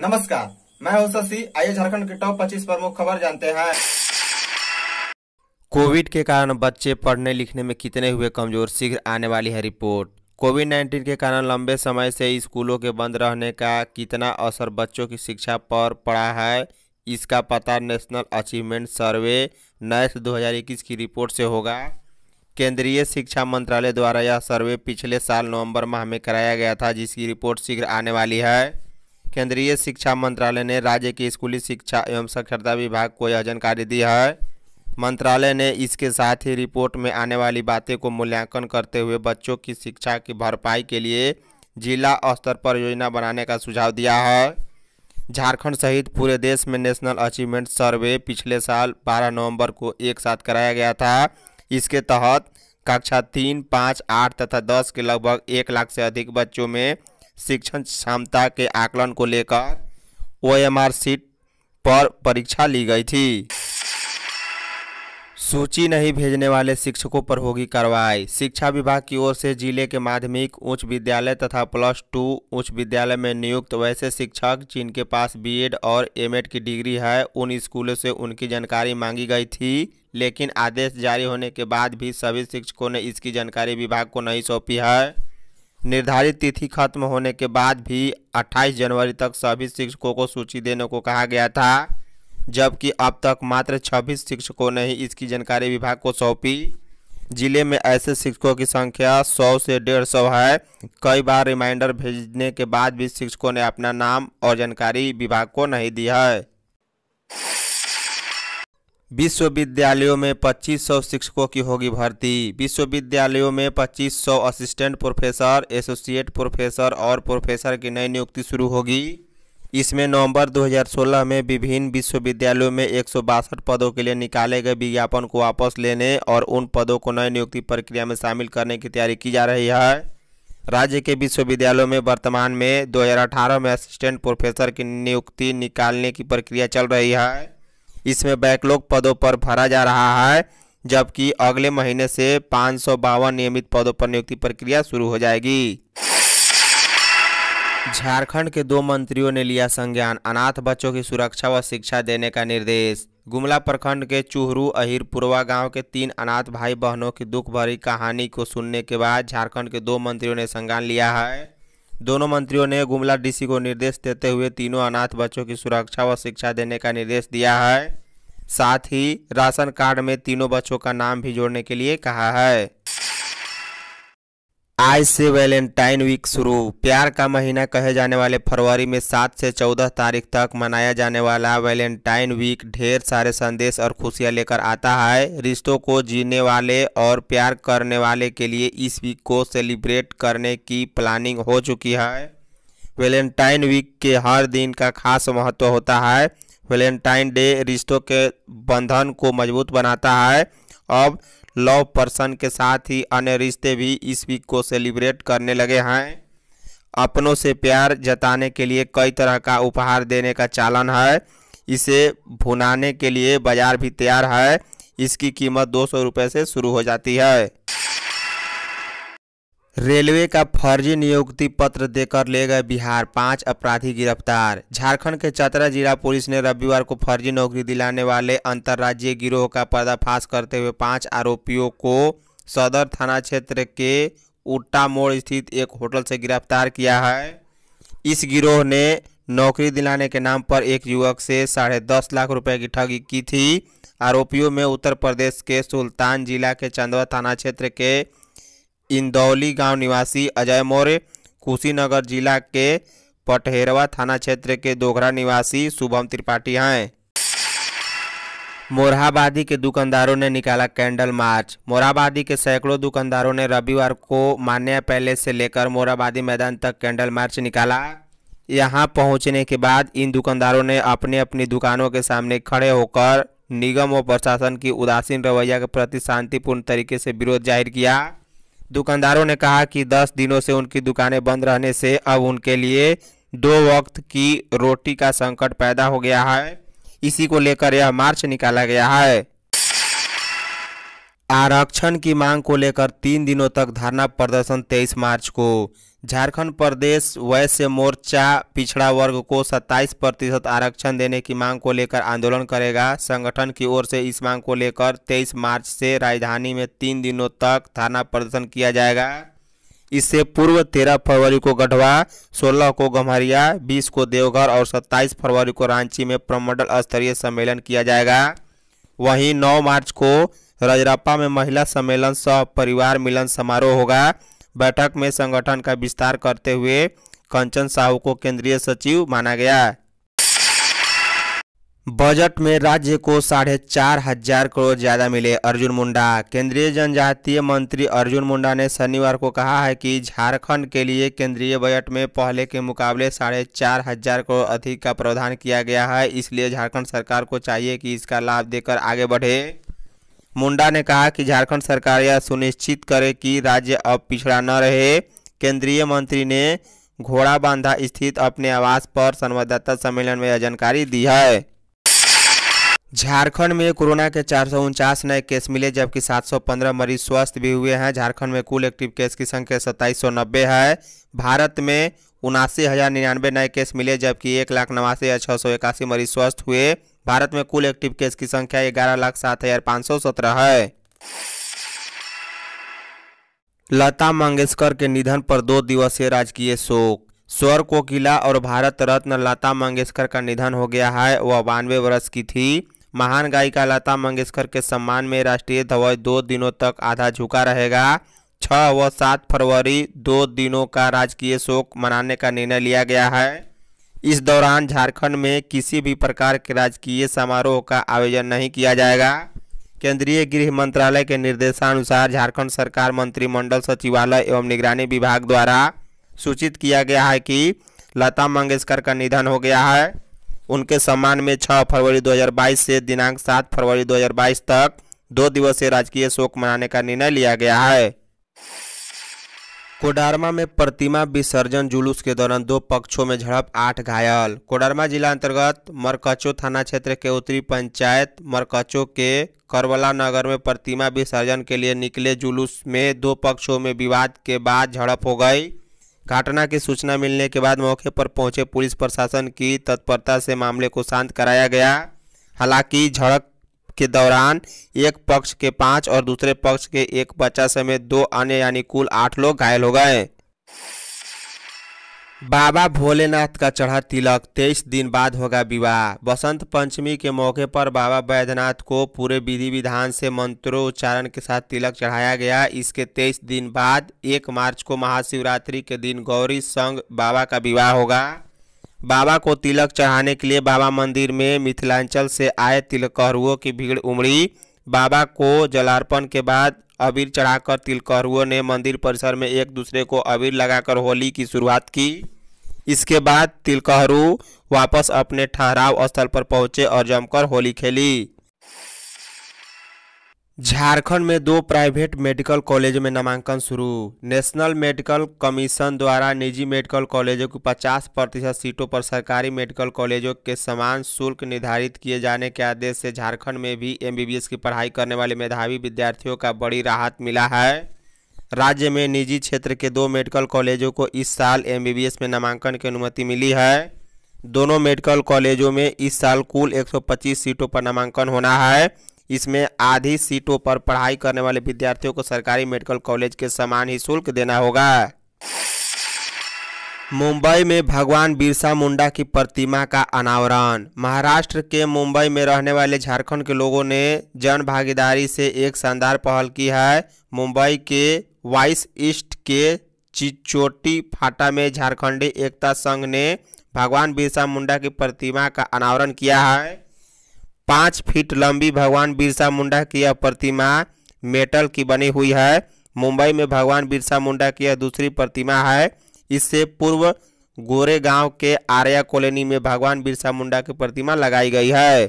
नमस्कार मैं हूं शशि आइए झारखंड के टॉप 25 प्रमुख खबर जानते हैं कोविड के कारण बच्चे पढ़ने लिखने में कितने हुए कमजोर शीघ्र आने वाली है रिपोर्ट कोविड 19 के कारण लंबे समय से स्कूलों के बंद रहने का कितना असर बच्चों की शिक्षा पर पड़ा है इसका पता नेशनल अचीवमेंट सर्वे नैस 2021 की रिपोर्ट से होगा केंद्रीय शिक्षा मंत्रालय द्वारा यह सर्वे पिछले साल नवंबर माह में कराया गया था जिसकी रिपोर्ट शीघ्र आने वाली है केंद्रीय शिक्षा मंत्रालय ने राज्य के स्कूली शिक्षा एवं साक्षरता विभाग को यह जानकारी दी है मंत्रालय ने इसके साथ ही रिपोर्ट में आने वाली बातें को मूल्यांकन करते हुए बच्चों की शिक्षा की भरपाई के लिए जिला स्तर पर योजना बनाने का सुझाव दिया है झारखंड सहित पूरे देश में नेशनल अचीवमेंट सर्वे पिछले साल 12 नवंबर को एक साथ कराया गया था इसके तहत कक्षा तीन पाँच आठ तथा दस के लगभग एक लाख से अधिक बच्चों में शिक्षण क्षमता के आकलन को लेकर ओ एम आर सीट पर परीक्षा ली गई थी सूची नहीं भेजने वाले शिक्षकों पर होगी कार्रवाई शिक्षा विभाग की ओर से जिले के माध्यमिक उच्च विद्यालय तथा प्लस टू उच्च विद्यालय में नियुक्त वैसे शिक्षक जिनके पास बीएड और एमएड की डिग्री है उन स्कूलों से उनकी जानकारी मांगी गई थी लेकिन आदेश जारी होने के बाद भी सभी शिक्षकों ने इसकी जानकारी विभाग को नहीं सौंपी है निर्धारित तिथि खत्म होने के बाद भी 28 जनवरी तक सभी शिक्षकों को सूची देने को कहा गया था जबकि अब तक मात्र 26 शिक्षकों ने ही इसकी जानकारी विभाग को सौंपी जिले में ऐसे शिक्षकों की संख्या 100 से डेढ़ सौ है कई बार रिमाइंडर भेजने के बाद भी शिक्षकों ने अपना नाम और जानकारी विभाग को नहीं दी है विश्वविद्यालयों में 2500 शिक्षकों की होगी भर्ती विश्वविद्यालयों में 2500 असिस्टेंट प्रोफेसर एसोसिएट प्रोफेसर और प्रोफेसर की नई नियुक्ति शुरू होगी इसमें नवंबर 2016 में विभिन्न विश्वविद्यालयों में एक पदों के लिए निकाले गए विज्ञापन को वापस लेने और उन पदों को नई नियुक्ति प्रक्रिया में शामिल करने की तैयारी की जा रही है राज्य के विश्वविद्यालयों में वर्तमान में 2018 में असिस्टेंट प्रोफेसर की नियुक्ति निकालने की प्रक्रिया चल रही है इसमें बैकलॉग पदों पर भरा जा रहा है जबकि अगले महीने से पाँच नियमित पदों पर नियुक्ति प्रक्रिया शुरू हो जाएगी झारखंड के दो मंत्रियों ने लिया संज्ञान अनाथ बच्चों की सुरक्षा व शिक्षा देने का निर्देश गुमला प्रखंड के चुहरू अहिरपुरवा गांव के तीन अनाथ भाई बहनों की दुख भरी कहानी को सुनने के बाद झारखंड के दो मंत्रियों ने संज्ञान लिया है दोनों मंत्रियों ने गुमला डीसी को निर्देश देते हुए तीनों अनाथ बच्चों की सुरक्षा व शिक्षा देने का निर्देश दिया है साथ ही राशन कार्ड में तीनों बच्चों का नाम भी जोड़ने के लिए कहा है आज से वैलेंटाइन वीक शुरू प्यार का महीना कहे जाने वाले फरवरी में सात से चौदह तारीख तक मनाया जाने वाला वैलेंटाइन वीक ढेर सारे संदेश और खुशियां लेकर आता है रिश्तों को जीने वाले और प्यार करने वाले के लिए इस वीक को सेलिब्रेट करने की प्लानिंग हो चुकी है वैलेंटाइन वीक के हर दिन का खास महत्व होता है वैलेंटाइन डे रिश्तों के बंधन को मजबूत बनाता है अब लव पर्सन के साथ ही अन्य रिश्ते भी इस वीक को सेलिब्रेट करने लगे हैं अपनों से प्यार जताने के लिए कई तरह का उपहार देने का चालन है इसे भुनाने के लिए बाजार भी तैयार है इसकी कीमत दो सौ रुपये से शुरू हो जाती है रेलवे का फर्जी नियुक्ति पत्र देकर ले गए बिहार पांच अपराधी गिरफ्तार झारखंड के चतरा जिला पुलिस ने रविवार को फर्जी नौकरी दिलाने वाले अंतर्राज्यीय गिरोह का पर्दाफाश करते हुए पांच आरोपियों को सदर थाना क्षेत्र के उट्टा मोड़ स्थित एक होटल से गिरफ्तार किया है इस गिरोह ने नौकरी दिलाने के नाम पर एक युवक से साढ़े दस लाख रुपये की ठगी की थी आरोपियों में उत्तर प्रदेश के सुल्तान जिला के चंदवा थाना क्षेत्र के इंदौली गांव निवासी अजय मौर्य कुशीनगर जिला के पटहेरवा थाना क्षेत्र के दोघरा निवासी शुभम त्रिपाठी हैं मोरहाबादी के दुकानदारों ने निकाला कैंडल मार्च मोरहाबादी के सैकड़ों दुकानदारों ने रविवार को मान्या पैलेस से लेकर मोरहाबादी मैदान तक कैंडल मार्च निकाला यहां पहुंचने के बाद इन दुकानदारों ने अपने अपनी दुकानों के सामने खड़े होकर निगम व प्रशासन की उदासीन रवैया के प्रति शांतिपूर्ण तरीके से विरोध जाहिर किया दुकानदारों ने कहा कि दस दिनों से उनकी दुकानें बंद रहने से अब उनके लिए दो वक्त की रोटी का संकट पैदा हो गया है इसी को लेकर यह मार्च निकाला गया है आरक्षण की मांग को लेकर तीन दिनों तक धरना प्रदर्शन 23 मार्च को झारखंड प्रदेश वैश्य मोर्चा पिछड़ा वर्ग को 27 प्रतिशत आरक्षण देने की मांग को लेकर आंदोलन करेगा संगठन की ओर से इस मांग को लेकर 23 मार्च से राजधानी में तीन दिनों तक धरना प्रदर्शन किया जाएगा इससे पूर्व 13 फरवरी को गढ़वा 16 को गम्हरिया 20 को देवघर और 27 फरवरी को रांची में प्रमंडल स्तरीय सम्मेलन किया जाएगा वहीं 9 मार्च को रजरप्पा में महिला सम्मेलन सह परिवार मिलन समारोह होगा बैठक में संगठन का विस्तार करते हुए कंचन साहू को केंद्रीय सचिव माना गया बजट में राज्य को साढ़े चार हजार करोड़ ज्यादा मिले अर्जुन मुंडा केंद्रीय जनजातीय मंत्री अर्जुन मुंडा ने शनिवार को कहा है कि झारखंड के लिए केंद्रीय बजट में पहले के मुकाबले साढ़े चार हजार करोड़ अधिक का प्रावधान किया गया है इसलिए झारखंड सरकार को चाहिए कि इसका लाभ देकर आगे बढ़े मुंडा ने कहा कि झारखंड सरकार यह सुनिश्चित करे कि राज्य अब पिछड़ा न रहे केंद्रीय मंत्री ने घोड़ा बांधा स्थित अपने आवास पर संवाददाता सम्मेलन में यह जानकारी दी है झारखंड में कोरोना के चार नए केस मिले जबकि 715 मरीज स्वस्थ भी हुए हैं झारखंड में कुल एक्टिव केस की संख्या सत्ताईस है भारत में उनासी हज़ार निन्यानवे नए केस मिले जबकि एक लाख नवासी हज़ार छः सौ इक्यासी मरीज स्वस्थ हुए भारत में कुल एक्टिव केस की संख्या ग्यारह लाख सात हजार पाँच सौ सत्रह है लता मंगेशकर के निधन पर दो दिवसीय राजकीय शोक स्वर कोकिला और भारत रत्न लता मंगेशकर का निधन हो गया है वह बानवे वर्ष की थी महान गायिका लता मंगेशकर के सम्मान में राष्ट्रीय ध्वज दो दिनों तक आधा झुका रहेगा छः व सात फरवरी दो दिनों का राजकीय शोक मनाने का निर्णय लिया गया है इस दौरान झारखंड में किसी भी प्रकार के राजकीय समारोह का आयोजन नहीं किया जाएगा केंद्रीय गृह मंत्रालय के निर्देशानुसार झारखंड सरकार मंत्रिमंडल सचिवालय एवं निगरानी विभाग द्वारा सूचित किया गया है कि लता मंगेशकर का निधन हो गया है उनके सम्मान में 6 फरवरी 2022 से दिनांक 7 फरवरी 2022 तक दो दिवसीय राजकीय शोक मनाने का निर्णय लिया गया है कोडारमा में प्रतिमा विसर्जन जुलूस के दौरान दो पक्षों में झड़प आठ घायल कोडारमा जिला अंतर्गत मरकचो थाना क्षेत्र के उत्तरी पंचायत मरकचो के करवला नगर में प्रतिमा विसर्जन के लिए निकले जुलूस में दो पक्षों में विवाद के बाद झड़प हो गई घटना की सूचना मिलने के बाद मौके पर पहुंचे पुलिस प्रशासन की तत्परता से मामले को शांत कराया गया हालांकि झड़प के दौरान एक पक्ष के पांच और दूसरे पक्ष के एक बच्चा समेत दो अन्य यानी कुल आठ लोग घायल हो गए बाबा भोलेनाथ का चढ़ा तिलक तेईस दिन बाद होगा विवाह बसंत पंचमी के मौके पर बाबा बैद्यनाथ को पूरे विधि विधान से उच्चारण के साथ तिलक चढ़ाया गया इसके तेईस दिन बाद एक मार्च को महाशिवरात्रि के दिन गौरी संग बाबा का विवाह होगा बाबा को तिलक चढ़ाने के लिए बाबा मंदिर में मिथिलांचल से आए तिलकहरुओं की भीड़ उमड़ी बाबा को जलार्पण के बाद अबीर चढ़ाकर तिलकहरुओं ने मंदिर परिसर में एक दूसरे को अबीर लगाकर होली की शुरुआत की इसके बाद तिलकहरु वापस अपने ठहराव स्थल पर पहुंचे और जमकर होली खेली झारखंड में दो प्राइवेट मेडिकल कॉलेज में नामांकन शुरू नेशनल मेडिकल कमीशन द्वारा निजी मेडिकल कॉलेजों की 50 प्रतिशत सीटों पर सरकारी मेडिकल कॉलेजों के समान शुल्क निर्धारित किए जाने के आदेश से झारखंड में भी एमबीबीएस की पढ़ाई करने वाले मेधावी विद्यार्थियों का बड़ी राहत मिला है राज्य में निजी क्षेत्र के दो मेडिकल कॉलेजों को इस साल एम में नामांकन की अनुमति मिली है दोनों मेडिकल कॉलेजों में इस साल कुल एक सीटों पर नामांकन होना है इसमें आधी सीटों पर पढ़ाई करने वाले विद्यार्थियों को सरकारी मेडिकल कॉलेज के समान ही शुल्क देना होगा मुंबई में भगवान बिरसा मुंडा की प्रतिमा का अनावरण महाराष्ट्र के मुंबई में रहने वाले झारखंड के लोगों ने जन भागीदारी से एक शानदार पहल की है मुंबई के वाइस ईस्ट के चिचोटी फाटा में झारखंडी एकता संघ ने भगवान बिरसा मुंडा की प्रतिमा का अनावरण किया है पाँच फीट लंबी भगवान बिरसा मुंडा की यह प्रतिमा मेटल की बनी हुई है मुंबई में भगवान बिरसा मुंडा की यह दूसरी प्रतिमा है इससे पूर्व गोरे गांव के आर्या कॉलोनी में भगवान बिरसा मुंडा की प्रतिमा लगाई गई है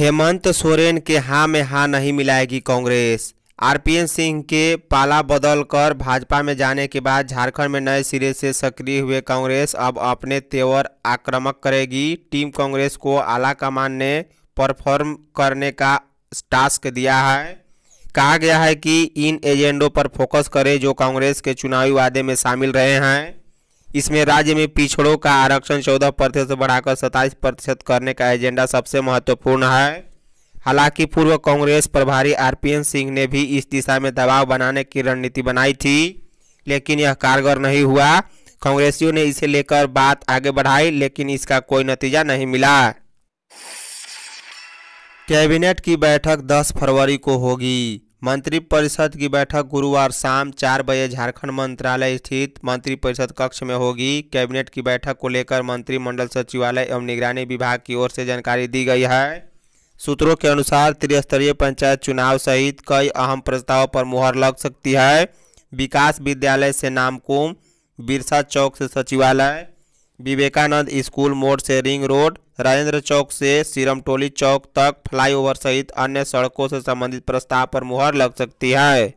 हेमंत सोरेन के हाँ में हाँ नहीं मिलाएगी कांग्रेस आरपीएन सिंह के पाला बदल कर भाजपा में जाने के बाद झारखंड में नए सिरे से सक्रिय हुए कांग्रेस अब अपने तेवर आक्रामक करेगी टीम कांग्रेस को आला कमान ने परफॉर्म करने का टास्क दिया है कहा गया है कि इन एजेंडों पर फोकस करें जो कांग्रेस के चुनावी वादे में शामिल रहे हैं इसमें राज्य में पिछड़ों का आरक्षण चौदह प्रतिशत बढ़ाकर सत्ताईस प्रतिशत करने का एजेंडा सबसे महत्वपूर्ण है हालांकि पूर्व कांग्रेस प्रभारी आरपीएन सिंह ने भी इस दिशा में दबाव बनाने की रणनीति बनाई थी लेकिन यह कारगर नहीं हुआ कांग्रेसियों ने इसे लेकर बात आगे बढ़ाई लेकिन इसका कोई नतीजा नहीं मिला कैबिनेट की बैठक 10 फरवरी को होगी मंत्रिपरिषद की बैठक गुरुवार शाम चार बजे झारखंड मंत्रालय स्थित मंत्रिपरिषद कक्ष में होगी कैबिनेट की बैठक को लेकर मंत्रिमंडल सचिवालय एवं निगरानी विभाग की ओर से जानकारी दी गई है सूत्रों के अनुसार त्रिस्तरीय पंचायत चुनाव सहित कई अहम प्रस्तावों पर मुहर लग सकती है विकास विद्यालय से नामकुम बिरसा चौक से सचिवालय विवेकानंद स्कूल मोड़ से रिंग रोड राजेंद्र चौक से सीरम टोली चौक तक फ्लाईओवर सहित अन्य सड़कों से संबंधित प्रस्ताव पर मुहर लग सकती है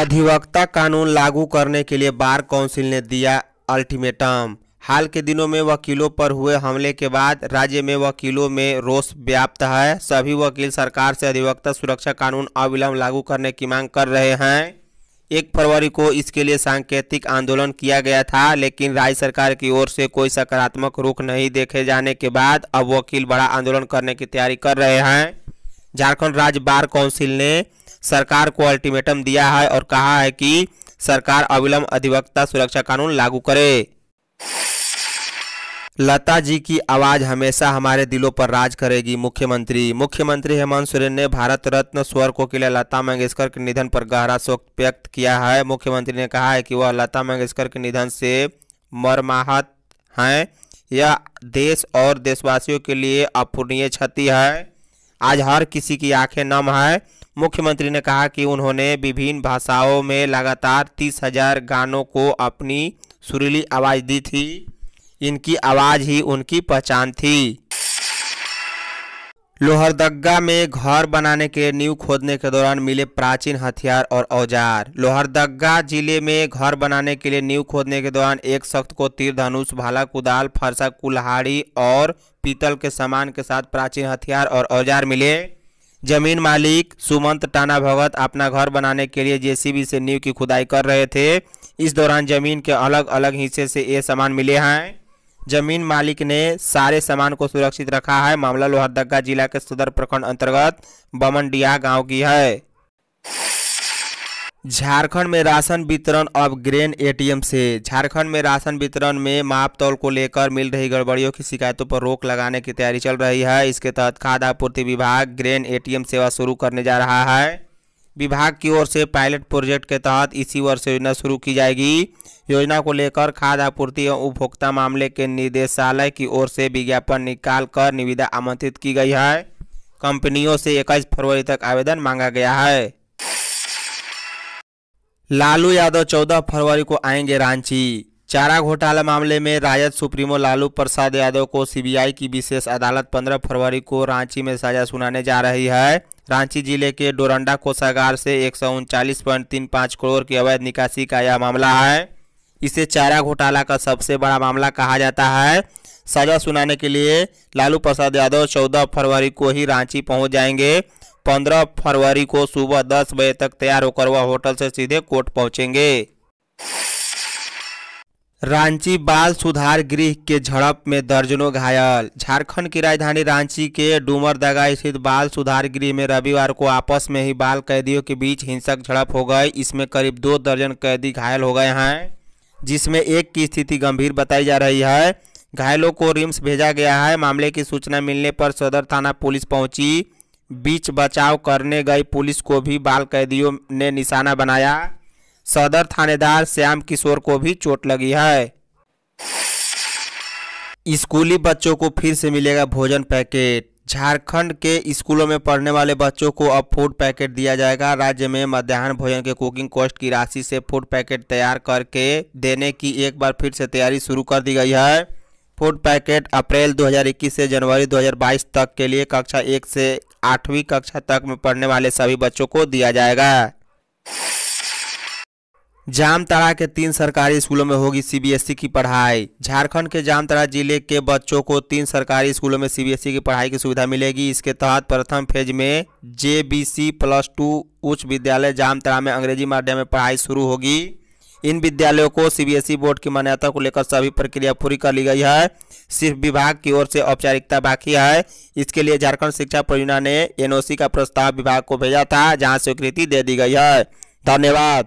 अधिवक्ता कानून लागू करने के लिए बार काउंसिल ने दिया अल्टीमेटम हाल के दिनों में वकीलों पर हुए हमले के बाद राज्य में वकीलों में रोष व्याप्त है सभी वकील सरकार से अधिवक्ता सुरक्षा कानून अविलंब लागू करने की मांग कर रहे हैं एक फरवरी को इसके लिए सांकेतिक आंदोलन किया गया था लेकिन राज्य सरकार की ओर से कोई सकारात्मक रुख नहीं देखे जाने के बाद अब वकील बड़ा आंदोलन करने की तैयारी कर रहे हैं झारखंड राज्य बार काउंसिल ने सरकार को अल्टीमेटम दिया है और कहा है कि सरकार अविलंब अधिवक्ता सुरक्षा कानून लागू करे लता जी की आवाज़ हमेशा हमारे दिलों पर राज करेगी मुख्यमंत्री मुख्यमंत्री हेमंत सोरेन ने भारत रत्न स्वर किला लता मंगेशकर के निधन पर गहरा शोक व्यक्त किया है मुख्यमंत्री ने कहा है कि वह लता मंगेशकर के निधन से मरमाहत हैं यह देश और देशवासियों के लिए अपूर्णीय क्षति है आज हर किसी की आंखें नम है मुख्यमंत्री ने कहा कि उन्होंने विभिन्न भाषाओं में लगातार तीस हजार गानों को अपनी सुरीली आवाज़ दी थी इनकी आवाज़ ही उनकी पहचान थी लोहरदगा में घर बनाने के नींव खोदने के दौरान मिले प्राचीन हथियार और औजार लोहरदगा जिले में घर बनाने के लिए नींव खोदने के दौरान एक शख्स को तीर धनुष भाला कुदाल फरसा कुल्हाड़ी और पीतल के सामान के साथ प्राचीन हथियार और औजार मिले जमीन मालिक सुमंत टाना भगत अपना घर बनाने के लिए जेसीबी से नींव की खुदाई कर रहे थे इस दौरान जमीन के अलग अलग हिस्से से ये सामान मिले हैं जमीन मालिक ने सारे सामान को सुरक्षित रखा है मामला लोहरदगा जिला के सदर प्रखंड अंतर्गत बमनडिया गांव की है झारखंड में राशन वितरण अब ग्रेन एटीएम से झारखंड में राशन वितरण में माप तौल को लेकर मिल रही गड़बड़ियों की शिकायतों पर रोक लगाने की तैयारी चल रही है इसके तहत खाद्य आपूर्ति विभाग ग्रेन एटीएम सेवा शुरू करने जा रहा है विभाग की ओर से पायलट प्रोजेक्ट के तहत इसी वर्ष योजना शुरू की जाएगी योजना को लेकर खाद्य आपूर्ति एवं उपभोक्ता मामले के निदेशालय की ओर से विज्ञापन निकाल कर निविदा आमंत्रित की गई है कंपनियों से इक्कीस फरवरी तक आवेदन मांगा गया है लालू यादव चौदह फरवरी को आएंगे रांची चारा घोटाला मामले में राजद सुप्रीमो लालू प्रसाद यादव को सीबीआई की विशेष अदालत 15 फरवरी को रांची में सजा सुनाने जा रही है रांची जिले के डोरंडा कोषागार से एक करोड़ की अवैध निकासी का यह मामला है इसे चारा घोटाला का सबसे बड़ा मामला कहा जाता है सजा सुनाने के लिए लालू प्रसाद यादव चौदह फरवरी को ही रांची पहुँच जाएंगे पंद्रह फरवरी को सुबह दस बजे तक तैयार होकर वह होटल से सीधे कोर्ट पहुँचेंगे रांची बाल सुधार गृह के झड़प में दर्जनों घायल झारखंड की राजधानी रांची के डूमरदगा स्थित बाल सुधार गृह में रविवार को आपस में ही बाल कैदियों के बीच हिंसक झड़प हो गई इसमें करीब दो दर्जन कैदी घायल हो गए हैं जिसमें एक की स्थिति गंभीर बताई जा रही है घायलों को रिम्स भेजा गया है मामले की सूचना मिलने पर सदर थाना पुलिस पहुंची बीच बचाव करने गई पुलिस को भी बाल कैदियों ने निशाना बनाया सदर थानेदार श्याम किशोर को भी चोट लगी है स्कूली बच्चों को फिर से मिलेगा भोजन पैकेट झारखंड के स्कूलों में पढ़ने वाले बच्चों को अब फूड पैकेट दिया जाएगा राज्य में मध्याह्न भोजन के कुकिंग कॉस्ट की राशि से फूड पैकेट तैयार करके देने की एक बार फिर से तैयारी शुरू कर दी गई है फूड पैकेट अप्रैल 2021 से जनवरी 2022 तक के लिए कक्षा एक से आठवीं कक्षा तक में पढ़ने वाले सभी बच्चों को दिया जाएगा जामताड़ा के तीन सरकारी स्कूलों में होगी सीबीएसई की पढ़ाई झारखंड के जामताड़ा जिले के बच्चों को तीन सरकारी स्कूलों में सीबीएसई की पढ़ाई की सुविधा मिलेगी इसके तहत प्रथम फेज में जेबीसी प्लस टू उच्च विद्यालय जामताड़ा में अंग्रेजी माध्यम में पढ़ाई शुरू होगी इन विद्यालयों को सीबीएसई बोर्ड की मान्यता को लेकर सभी प्रक्रिया पूरी कर ली गई है सिर्फ विभाग की ओर से औपचारिकता बाकी है इसके लिए झारखंड शिक्षा परियोजना ने एनओसी का प्रस्ताव विभाग को भेजा था जहां स्वीकृति दे दी गई है धन्यवाद